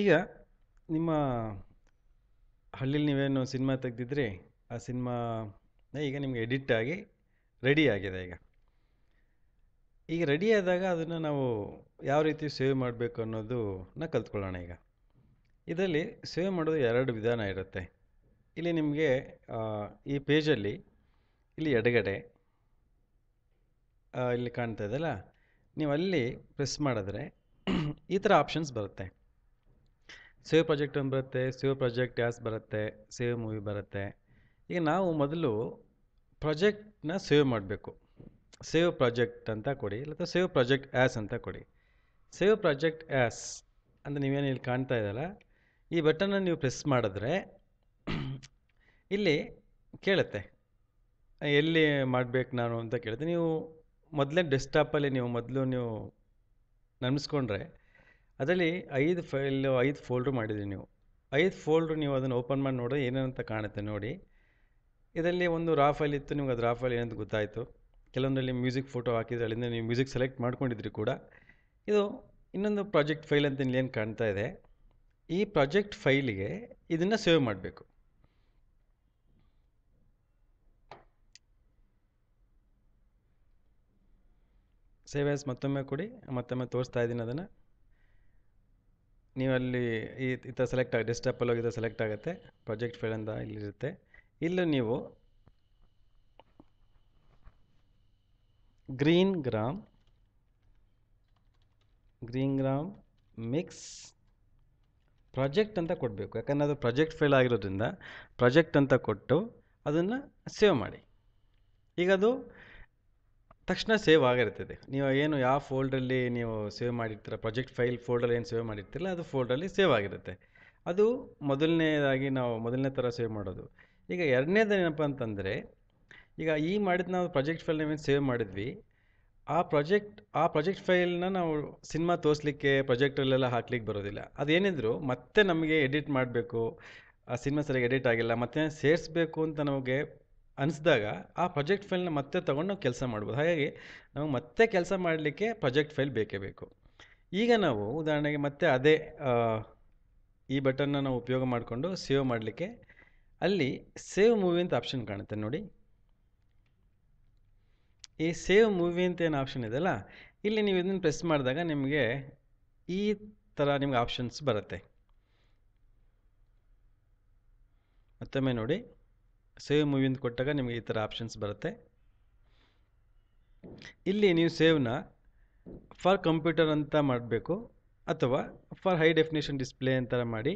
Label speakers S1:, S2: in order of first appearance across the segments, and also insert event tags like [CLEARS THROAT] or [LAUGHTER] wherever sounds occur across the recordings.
S1: ಈಗ ನಿಮ್ಮ ಹಳ್ಳಿಲಿ ನೀವೇನು ಸಿನಿಮಾ ತೆಗೆದಿದ್ರಿ ಆ ಸಿನಿಮಾ ಈಗ ನಿಮಗೆ ಎಡಿಟ್ ಆಗಿ ರೆಡಿ ಆಗಿದೆ ಈಗ ಈಗ ರೆಡಿ ಆದಾಗ ಅದನ್ನು ನಾವು ಯಾವ ರೀತಿ ಸೇವ್ ಮಾಡಬೇಕು ಅನ್ನೋದನ್ನ ಕಲ್ತ್ಕೊಳ್ಳೋಣ ಈಗ ಇದರಲ್ಲಿ ಸೇವ್ ಮಾಡೋದು ಎರಡು ವಿಧಾನ ಇರುತ್ತೆ ಇಲ್ಲಿ ನಿಮಗೆ ಈ ಪೇಜಲ್ಲಿ ಇಲ್ಲಿ ಎಡಗಡೆ ಇಲ್ಲಿ ಕಾಣ್ತಾ ಇದೆಯಲ್ಲ ನೀವು ಅಲ್ಲಿ ಪ್ರೆಸ್ ಮಾಡಿದ್ರೆ ಈ ಥರ ಆಪ್ಷನ್ಸ್ ಬರುತ್ತೆ ಸೇವ್ ಪ್ರಾಜೆಕ್ಟ್ ಅಂತ ಬರುತ್ತೆ ಸೇವ್ ಪ್ರಾಜೆಕ್ಟ್ ಯಾಸ್ ಬರುತ್ತೆ ಸೇವ್ ಮೂವಿ ಬರುತ್ತೆ ಈಗ ನಾವು ಮೊದಲು ಪ್ರಾಜೆಕ್ಟ್ನ ಸೇವ್ ಮಾಡಬೇಕು ಸೇವ್ ಪ್ರಾಜೆಕ್ಟ್ ಅಂತ ಕೊಡಿ ಇಲ್ಲದ ಸೇವ್ ಪ್ರಾಜೆಕ್ಟ್ ಆ್ಯಸ್ ಅಂತ ಕೊಡಿ ಸೇವ್ ಪ್ರಾಜೆಕ್ಟ್ ಆ್ಯಸ್ ಅಂದರೆ ನೀವೇನು ಇಲ್ಲಿ ಕಾಣ್ತಾ ಇದ್ದಲ್ಲ ಈ ಬಟನ್ನ ನೀವು ಪ್ರೆಸ್ ಮಾಡಿದ್ರೆ [CLEARS THROAT] ಇಲ್ಲಿ ಕೇಳುತ್ತೆ ಎಲ್ಲಿ ಮಾಡಬೇಕು ನಾನು ಅಂತ ಕೇಳುತ್ತೆ ನೀವು ಮೊದಲೇ ಡೆಸ್ಕ್ಟಾಪಲ್ಲಿ ನೀವು ಮೊದಲು ನೀವು ನೆನೆಸ್ಕೊಂಡ್ರೆ ಅದರಲ್ಲಿ ಐದು ಫೈಲು ಐದು ಫೋಲ್ಡ್ರು ಮಾಡಿದ್ರಿ ನೀವು ಐದು ಫೋಲ್ಡ್ರು ನೀವು ಅದನ್ನು ಓಪನ್ ಮಾಡಿ ನೋಡಿದ್ರೆ ಏನಂತ ಕಾಣುತ್ತೆ ನೋಡಿ ಇದರಲ್ಲಿ ಒಂದು ರಾ ಫೈಲ್ ಇತ್ತು ನಿಮ್ಗೆ ಅದು ರಾ ಫೈಲ್ ಏನಂತ ಗೊತ್ತಾಯಿತು ಕೆಲವೊಂದರಲ್ಲಿ ಮ್ಯೂಸಿಕ್ ಫೋಟೋ ಹಾಕಿದ್ರೆ ಅಲ್ಲಿಂದ ನೀವು ಮ್ಯೂಸಿಕ್ ಸೆಲೆಕ್ಟ್ ಮಾಡ್ಕೊಂಡಿದ್ರಿ ಕೂಡ ಇದು ಇನ್ನೊಂದು ಪ್ರಾಜೆಕ್ಟ್ ಫೈಲ್ ಅಂತ ಏನು ಕಾಣ್ತಾ ಇದೆ ಈ ಪ್ರಾಜೆಕ್ಟ್ ಫೈಲಿಗೆ ಇದನ್ನು ಸೇವ್ ಮಾಡಬೇಕು ಸೇವ್ ಆಸ್ ಮತ್ತೊಮ್ಮೆ ಕೊಡಿ ಮತ್ತೊಮ್ಮೆ ತೋರಿಸ್ತಾ ಇದ್ದೀನಿ ಅದನ್ನು ನೀವಲ್ಲಿ ಈ ಈ ಥರ ಸೆಲೆಕ್ಟ್ ಆಗಿ ಡೆಸ್ಕ್ಟಾಪಲ್ಲಿ ಹೋಗಿ ಸೆಲೆಕ್ಟ್ ಆಗುತ್ತೆ ಪ್ರಾಜೆಕ್ಟ್ ಫೈಲ್ ಅಂತ ಇಲ್ಲಿರುತ್ತೆ ಇಲ್ಲೂ ನೀವು green gram green gram mix project ಅಂತ ಕೊಡಬೇಕು ಯಾಕಂದರೆ ಅದು ಪ್ರಾಜೆಕ್ಟ್ ಫೈಲ್ ಆಗಿರೋದ್ರಿಂದ ಪ್ರಾಜೆಕ್ಟ್ ಅಂತ ಕೊಟ್ಟು ಅದನ್ನು ಸೇವ್ ಮಾಡಿ ಈಗ ಅದು ತಕ್ಷಣ ಸೇವ್ ಆಗಿರ್ತದೆ ನೀವು ಏನು ಯಾವ ಫೋಲ್ಡ್ರಲ್ಲಿ ನೀವು ಸೇವ್ ಮಾಡಿರ್ತೀರ ಪ್ರಾಜೆಕ್ಟ್ ಫೈಲ್ ಫೋಲ್ಡಲ್ಲಿ ಏನು ಸೇವ್ ಮಾಡಿರ್ತೀರಲ್ಲ ಅದು ಫೋಲ್ಡ್ರಲ್ಲಿ ಸೇವ್ ಆಗಿರುತ್ತೆ ಅದು ಮೊದಲನೇದಾಗಿ ನಾವು ಮೊದಲನೇ ಥರ ಸೇವ್ ಮಾಡೋದು ಈಗ ಎರಡನೇದು ಏನಪ್ಪ ಅಂತಂದರೆ ಈಗ ಈ ಮಾಡಿದ ನಾವು ಪ್ರಾಜೆಕ್ಟ್ ಫೈಲ್ ನಾವೇನು ಸೇವ್ ಮಾಡಿದ್ವಿ ಆ ಪ್ರಾಜೆಕ್ಟ್ ಆ ಪ್ರಾಜೆಕ್ಟ್ ಫೈಲ್ನ ನಾವು ಸಿನಿಮಾ ತೋರಿಸ್ಲಿಕ್ಕೆ ಪ್ರಾಜೆಕ್ಟಲ್ಲೆಲ್ಲ ಹಾಕ್ಲಿಕ್ಕೆ ಬರೋದಿಲ್ಲ ಅದೇನಿದ್ರು ಮತ್ತೆ ನಮಗೆ ಎಡಿಟ್ ಮಾಡಬೇಕು ಆ ಸಿನಿಮಾ ಸರಿಯಾಗಿ ಎಡಿಟ್ ಆಗಿಲ್ಲ ಮತ್ತೆ ಸೇರಿಸ್ಬೇಕು ಅಂತ ನಮಗೆ ಅನಿಸಿದಾಗ ಆ ಪ್ರಾಜೆಕ್ಟ್ ಫೈಲ್ನ ಮತ್ತೆ ತೊಗೊಂಡು ನಾವು ಕೆಲಸ ಮಾಡ್ಬೋದು ಹಾಗಾಗಿ ನಾವು ಮತ್ತೆ ಕೆಲಸ ಮಾಡಲಿಕ್ಕೆ ಪ್ರೊಜೆಕ್ಟ್ ಫೈಲ್ ಬೇಕೇ ಬೇಕು ಈಗ ನಾವು ಉದಾಹರಣೆಗೆ ಮತ್ತೆ ಅದೇ ಈ ಬಟನ್ನ ನಾವು ಉಪಯೋಗ ಮಾಡಿಕೊಂಡು ಸೇವ್ ಮಾಡಲಿಕ್ಕೆ ಅಲ್ಲಿ ಸೇವ್ ಮೂವಿ ಅಂತ ಆಪ್ಷನ್ ಕಾಣುತ್ತೆ ನೋಡಿ ಈ ಸೇವ್ ಮೂವಿ ಅಂತ ಏನು ಆಪ್ಷನ್ ಇದೆಯಲ್ಲ ಇಲ್ಲಿ ನೀವು ಇದನ್ನು ಪ್ರೆಸ್ ಮಾಡಿದಾಗ ನಿಮಗೆ ಈ ಥರ ನಿಮ್ಗೆ ಆಪ್ಷನ್ಸ್ ಬರುತ್ತೆ ಮತ್ತೊಮ್ಮೆ ನೋಡಿ ಸೇವ್ ಮೂವಿಯಿಂದ ಕೊಟ್ಟಾಗ ನಿಮಗೆ ಈ ಥರ ಆಪ್ಷನ್ಸ್ ಬರುತ್ತೆ ಇಲ್ಲಿ ನೀವು ಸೇವ್ನ ಫಾರ್ ಕಂಪ್ಯೂಟರ್ ಅಂತ ಮಾಡಬೇಕು ಅಥವಾ ಫಾರ್ ಹೈ ಡೆಫಿನೇಷನ್ ಡಿಸ್ಪ್ಲೇ ಅಂತ ಮಾಡಿ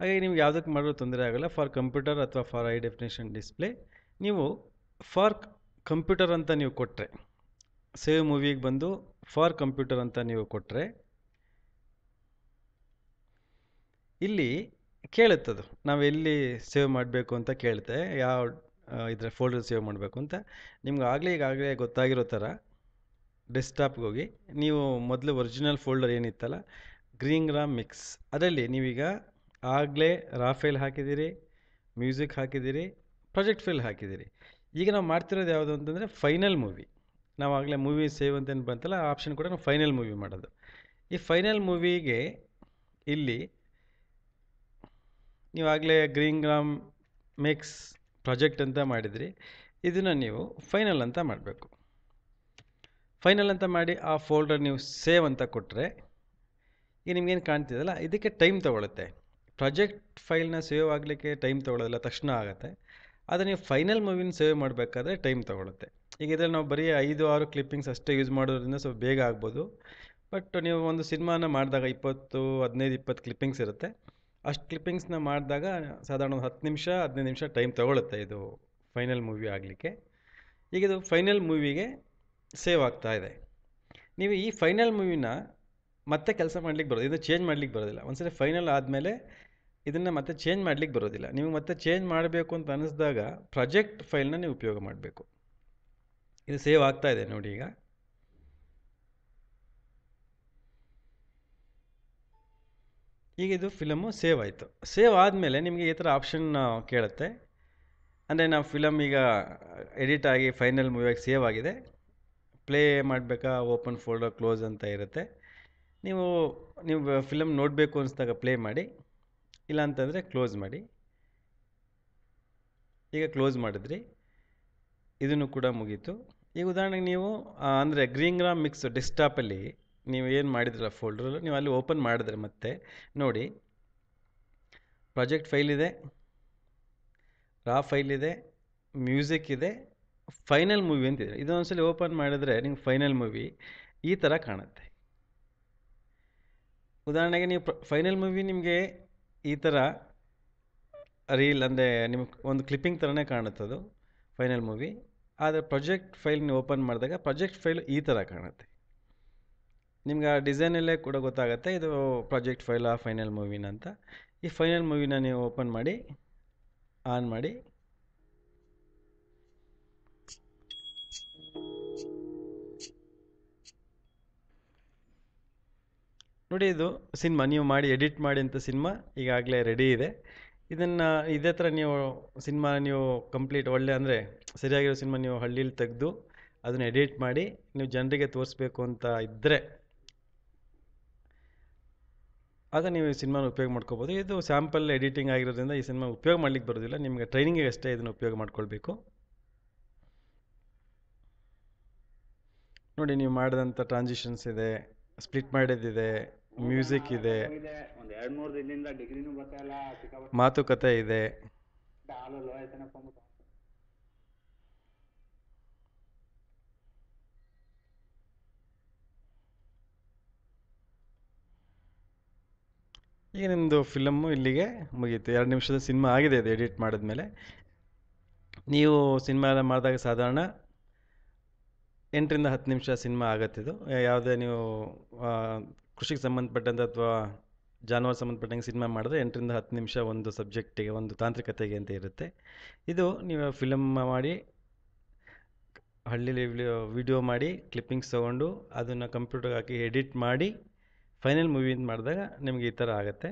S1: ಹಾಗಾಗಿ ನಿಮ್ಗೆ ಯಾವುದಕ್ಕೆ ಮಾಡಲು ತೊಂದರೆ ಆಗೋಲ್ಲ ಫಾರ್ ಕಂಪ್ಯೂಟರ್ ಅಥವಾ ಫಾರ್ ಹೈ ಡೆಫಿನೇಷನ್ ಡಿಸ್ಪ್ಲೇ ನೀವು ಫಾರ್ ಕಂಪ್ಯೂಟರ್ ಅಂತ ನೀವು ಕೊಟ್ಟರೆ ಸೇವ್ ಮೂವಿಗೆ ಬಂದು ಫಾರ್ ಕಂಪ್ಯೂಟರ್ ಅಂತ ನೀವು ಕೊಟ್ಟರೆ ಇಲ್ಲಿ ಕೇಳುತ್ತದು ನಾವೆಲ್ಲಿ ಸೇವ್ ಮಾಡಬೇಕು ಅಂತ ಕೇಳುತ್ತೆ ಯಾವ ಇದರ ಫೋಲ್ಡರ್ ಸೇವ್ ಮಾಡಬೇಕು ಅಂತ ನಿಮ್ಗೆ ಆಗಲೇ ಈಗಾಗಲೇ ಗೊತ್ತಾಗಿರೋ ಥರ ಡೆಸ್ಕ್ಟಾಪ್ಗೆ ಹೋಗಿ ನೀವು ಮೊದಲು ಒರಿಜಿನಲ್ ಫೋಲ್ಡರ್ ಏನಿತ್ತಲ್ಲ ಗ್ರೀನ್ ಗ್ರಾಮ್ ಮಿಕ್ಸ್ ಅದರಲ್ಲಿ ನೀವೀಗ ಆಗಲೇ ರಾಫೆಲ್ ಹಾಕಿದ್ದೀರಿ ಮ್ಯೂಸಿಕ್ ಹಾಕಿದ್ದೀರಿ ಪ್ರಾಜೆಕ್ಟ್ ಫೈಲ್ ಹಾಕಿದ್ದೀರಿ ಈಗ ನಾವು ಮಾಡ್ತಿರೋದು ಯಾವುದು ಅಂತಂದರೆ ಫೈನಲ್ ಮೂವಿ ನಾವು ಆಗಲೇ ಮೂವಿ ಸೇವ್ ಅಂತೇನು ಬಂತಲ್ಲ ಆಪ್ಷನ್ ಕೂಡ ನಾವು ಫೈನಲ್ ಮೂವಿ ಮಾಡೋದು ಈ ಫೈನಲ್ ಮೂವಿಗೆ ಇಲ್ಲಿ ನೀವಾಗಲೇ ಗ್ರೀನ್ ಗ್ರಾಮ್ ಮಿಕ್ಸ್ ಪ್ರಾಜೆಕ್ಟ್ ಅಂತ ಮಾಡಿದ್ರಿ ಇದನ್ನು ನೀವು ಫೈನಲ್ ಅಂತ ಮಾಡಬೇಕು ಫೈನಲ್ ಅಂತ ಮಾಡಿ ಆ ಫೋಲ್ಡರ್ ನೀವು ಸೇವ್ ಅಂತ ಕೊಟ್ಟರೆ ಈಗ ನಿಮಗೇನು ಕಾಣ್ತಿದೆಯಲ್ಲ ಇದಕ್ಕೆ ಟೈಮ್ ತೊಗೊಳುತ್ತೆ ಪ್ರಾಜೆಕ್ಟ್ ಫೈಲ್ನ ಸೇವ್ ಆಗಲಿಕ್ಕೆ ಟೈಮ್ ತೊಗೊಳ್ಳೋದಿಲ್ಲ ತಕ್ಷಣ ಆಗುತ್ತೆ ಆದರೆ ನೀವು ಫೈನಲ್ ಮೂವಿನ ಸೇವ್ ಮಾಡಬೇಕಾದ್ರೆ ಟೈಮ್ ತೊಗೊಳುತ್ತೆ ಈಗ ಇದರಲ್ಲಿ ನಾವು ಬರೀ ಐದು ಆರು ಕ್ಲಿಪ್ಪಿಂಗ್ಸ್ ಅಷ್ಟೇ ಯೂಸ್ ಮಾಡೋದ್ರಿಂದ ಸ್ವಲ್ಪ ಬೇಗ ಆಗ್ಬೋದು ಬಟ್ ನೀವು ಒಂದು ಸಿನಿಮಾನ ಮಾಡಿದಾಗ ಇಪ್ಪತ್ತು ಹದಿನೈದು ಇಪ್ಪತ್ತು ಕ್ಲಿಪ್ಪಿಂಗ್ಸ್ ಇರುತ್ತೆ ಅಷ್ಟು ಕ್ಲಿಪ್ಪಿಂಗ್ಸ್ನ ಮಾಡಿದಾಗ ಸಾಧಾರಣ ಒಂದು ಹತ್ತು ನಿಮಿಷ ಹದಿನೈದು ನಿಮಿಷ ಟೈಮ್ ತೊಗೊಳುತ್ತೆ ಇದು ಫೈನಲ್ ಮೂವಿ ಆಗಲಿಕ್ಕೆ ಈಗ ಇದು ಫೈನಲ್ ಮೂವಿಗೆ ಸೇವ್ ಆಗ್ತಾ ಇದೆ ನೀವು ಈ ಫೈನಲ್ ಮೂವಿನ ಮತ್ತೆ ಕೆಲಸ ಮಾಡಲಿಕ್ಕೆ ಬರೋದು ಇದು ಚೇಂಜ್ ಮಾಡಲಿಕ್ಕೆ ಬರೋದಿಲ್ಲ ಒಂದು ಸರಿ ಫೈನಲ್ ಆದಮೇಲೆ ಇದನ್ನು ಮತ್ತೆ ಚೇಂಜ್ ಮಾಡಲಿಕ್ಕೆ ಬರೋದಿಲ್ಲ ನೀವು ಮತ್ತೆ ಚೇಂಜ್ ಮಾಡಬೇಕು ಅಂತ ಅನ್ನಿಸಿದಾಗ ಪ್ರಾಜೆಕ್ಟ್ ಫೈಲ್ನ ನೀವು ಉಪಯೋಗ ಮಾಡಬೇಕು ಇದು ಸೇವ್ ಆಗ್ತಾ ಇದೆ ನೋಡಿ ಈಗ ಈಗ ಇದು ಫಿಲಮು ಸೇವ್ ಆಯಿತು ಸೇವ್ ಆದಮೇಲೆ ನಿಮಗೆ ಈ ಥರ ಆಪ್ಷನ್ ಕೇಳುತ್ತೆ ಅಂದರೆ ನಾವು ಫಿಲಮ್ ಈಗ ಎಡಿಟ್ ಆಗಿ ಫೈನಲ್ ಮೂವಿಯಾಗಿ ಸೇವ್ ಆಗಿದೆ ಪ್ಲೇ ಮಾಡಬೇಕಾ ಓಪನ್ ಫೋಲ್ಡರ್ ಕ್ಲೋಸ್ ಅಂತ ಇರುತ್ತೆ ನೀವು ನೀವು ಫಿಲಮ್ ನೋಡಬೇಕು ಅನಿಸಿದಾಗ ಪ್ಲೇ ಮಾಡಿ ಇಲ್ಲ ಕ್ಲೋಸ್ ಮಾಡಿ ಈಗ ಕ್ಲೋಸ್ ಮಾಡಿದ್ರಿ ಇದನ್ನು ಕೂಡ ಮುಗೀತು ಈಗ ಉದಾಹರಣೆಗೆ ನೀವು ಅಂದರೆ ಗ್ರೀನ್ ಗ್ರಾಮ್ ಮಿಕ್ಸ್ ಡೆಸ್ಕ್ಟಾಪಲ್ಲಿ ನೀವು ಏನು ಮಾಡಿದ್ರಲ್ಲ ಫೋಲ್ಡ್ರಲ್ಲಿ ನೀವು ಅಲ್ಲಿ ಓಪನ್ ಮಾಡಿದ್ರೆ ಮತ್ತೆ ನೋಡಿ ಪ್ರಾಜೆಕ್ಟ್ ಫೈಲ್ ಇದೆ ರಾ ಫೈಲ್ ಇದೆ ಮ್ಯೂಸಿಕ್ ಇದೆ ಫೈನಲ್ ಮೂವಿ ಅಂತಿದೆ ಇದೊಂದ್ಸಲಿ ಓಪನ್ ಮಾಡಿದ್ರೆ ನಿಮ್ಗೆ ಫೈನಲ್ ಮೂವಿ ಈ ಥರ ಕಾಣುತ್ತೆ ಉದಾಹರಣೆಗೆ ನೀವು ಫೈನಲ್ ಮೂವಿ ನಿಮಗೆ ಈ ಥರ ರೀಲ್ ಅಂದರೆ ನಿಮಗೆ ಒಂದು ಕ್ಲಿಪ್ಪಿಂಗ್ ಥರನೇ ಕಾಣುತ್ತದು ಫೈನಲ್ ಮೂವಿ ಆದರೆ ಪ್ರಾಜೆಕ್ಟ್ ಫೈಲ್ ನೀವು ಓಪನ್ ಮಾಡಿದಾಗ ಪ್ರಾಜೆಕ್ಟ್ ಫೈಲ್ ಈ ಥರ ಕಾಣುತ್ತೆ ನಿಮ್ಗೆ ಆ ಡಿಸೈನಲ್ಲೇ ಕೂಡ ಗೊತ್ತಾಗುತ್ತೆ ಇದು ಪ್ರಾಜೆಕ್ಟ್ ಫೈಲ್ ಆ ಫೈನಲ್ ಮೂವಿನ ಅಂತ ಈ ಫೈನಲ್ ಮೂವಿನ ನೀವು ಓಪನ್ ಮಾಡಿ ಆನ್ ಮಾಡಿ ನೋಡಿ ಇದು ಸಿನಿಮಾ ನೀವು ಮಾಡಿ ಎಡಿಟ್ ಮಾಡಿ ಅಂತ ಸಿನಿಮಾ ಈಗಾಗಲೇ ರೆಡಿ ಇದೆ ಇದನ್ನು ಇದೇ ಥರ ನೀವು ಸಿನಿಮಾ ನೀವು ಕಂಪ್ಲೀಟ್ ಒಳ್ಳೆ ಅಂದರೆ ಸರಿಯಾಗಿರೋ ಸಿನಿಮಾ ನೀವು ಹಳ್ಳಿಲಿ ತೆಗೆದು ಅದನ್ನು ಎಡಿಟ್ ಮಾಡಿ ನೀವು ಜನರಿಗೆ ತೋರಿಸ್ಬೇಕು ಅಂತ ಇದ್ದರೆ ಆಗ ನೀವು ಈ ಸಿನಿಮಾನ ಉಪಯೋಗ ಮಾಡ್ಕೋಬೋದು ಇದು ಸ್ಯಾಂಪಲ್ ಎಡಿಟಿಂಗ್ ಆಗಿರೋದ್ರಿಂದ ಈ ಸಿನಿಮಾ ಉಪಯೋಗ ಮಾಡ್ಲಿಕ್ಕೆ ಬರೋದಿಲ್ಲ ನಿಮಗೆ ಟ್ರೈನಿಂಗ್ ಅಷ್ಟೇ ಇದನ್ನು ಉಪಯೋಗ ಮಾಡ್ಕೊಳ್ಬೇಕು ನೋಡಿ ನೀವು ಮಾಡಿದಂಥ ಟ್ರಾನ್ಸಿಷನ್ಸ್ ಇದೆ ಸ್ಪ್ಲಿಟ್ ಮಾಡಿದಿದೆ ಮ್ಯೂಸಿಕ್ ಇದೆ ಮಾತುಕತೆ ಇದೆ ಈಗ ನಿಮ್ಮದು ಫಿಲಮ್ಮು ಇಲ್ಲಿಗೆ ಮುಗೀತು ಎರಡು ನಿಮಿಷದ ಸಿನಿಮಾ ಆಗಿದೆ ಅದು ಎಡಿಟ್ ಮಾಡಿದ್ಮೇಲೆ ನೀವು ಸಿನಿಮಾ ಎಲ್ಲ ಮಾಡಿದಾಗ ಸಾಧಾರಣ ಎಂಟರಿಂದ ಹತ್ತು ನಿಮಿಷ ಸಿನಿಮಾ ಆಗತ್ತಿದು ಯಾವುದೇ ನೀವು ಕೃಷಿಗೆ ಸಂಬಂಧಪಟ್ಟಂಥ ಅಥವಾ ಜಾನುವಾರು ಸಂಬಂಧಪಟ್ಟಂಗೆ ಸಿನಿಮಾ ಮಾಡಿದ್ರೆ ಎಂಟರಿಂದ ಹತ್ತು ನಿಮಿಷ ಒಂದು ಸಬ್ಜೆಕ್ಟಿಗೆ ಒಂದು ತಾಂತ್ರಿಕತೆಗೆ ಅಂತ ಇರುತ್ತೆ ಇದು ನೀವು ಫಿಲಮ್ ಮಾಡಿ ಹಳ್ಳಿಲಿ ವಿಡಿಯೋ ಮಾಡಿ ಕ್ಲಿಪ್ಪಿಂಗ್ಸ್ ತೊಗೊಂಡು ಅದನ್ನು ಕಂಪ್ಯೂಟರ್ಗೆ ಹಾಕಿ ಎಡಿಟ್ ಮಾಡಿ ಫೈನಲ್ ಮೂವಿಯಿಂದ ಮಾಡಿದಾಗ ನಿಮಗೆ ಈ ಥರ ಆಗುತ್ತೆ